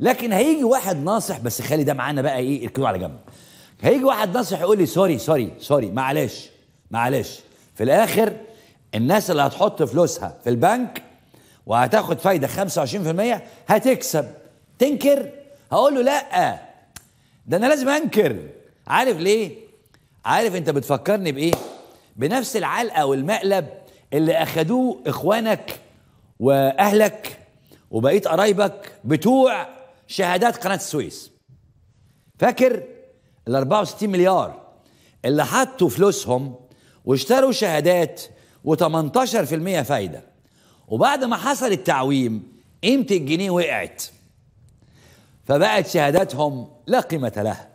لكن هيجي واحد ناصح بس خلي ده معانا بقى ايه اركنوه على جنب هيجي واحد ناصح يقول لي سوري سوري سوري معلش معلش في الاخر الناس اللي هتحط فلوسها في البنك وهتاخد فايده 25% هتكسب تنكر هقول له لا ده انا لازم انكر عارف ليه عارف انت بتفكرني بايه بنفس العلقه والمقلب اللي اخدوه اخوانك واهلك وبقيت قرايبك بتوع شهادات قناه السويس فاكر ال 64 مليار اللي حطوا فلوسهم واشتروا شهادات و18% فايده وبعد ما حصل التعويم قيمه الجنيه وقعت فبقت شهاداتهم لا قيمه لها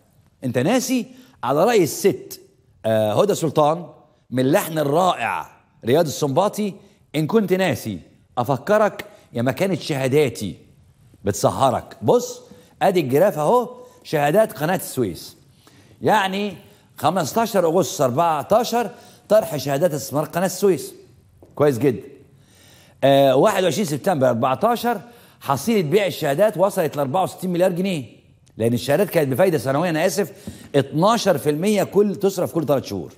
انت ناسي على راي الست آه، هدى سلطان من لحن الرائع رياض السنباطي ان كنت ناسي افكرك يا ما كانت شهاداتي بتسهرك بص ادي الجراف اهو شهادات قناه السويس يعني 15 اغسطس 14 طرح شهادات استثمار قناه السويس كويس جدا آه 21 سبتمبر 14 حصيله بيع الشهادات وصلت ل 64 مليار جنيه لان الشهادات كانت بفايده سنويه انا اسف 12% كل تصرف كل ثلاث شهور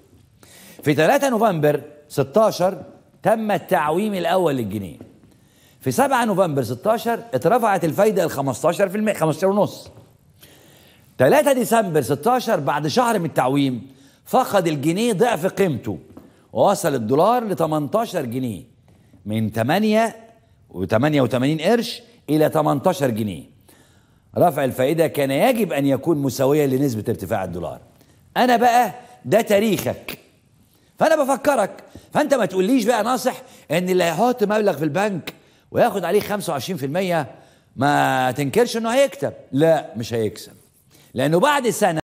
في 3 نوفمبر 16 تم التعويم الاول للجنيه في 7 نوفمبر 16 اترفعت الفايدة ل 15% 15 ونص 3 ديسمبر 16 بعد شهر من التعويم فقد الجنيه ضعف قيمته ووصل الدولار ل 18 جنيه من 8 و88 قرش إلى 18 جنيه رفع الفائدة كان يجب أن يكون مساويا لنسبة ارتفاع الدولار أنا بقى ده تاريخك فأنا بفكرك فأنت ما تقوليش بقى ناصح إن اللي هيحط مبلغ في البنك وياخد عليه 25% ما تنكرش انه هيكتب لا مش هيكسب لانه بعد سنه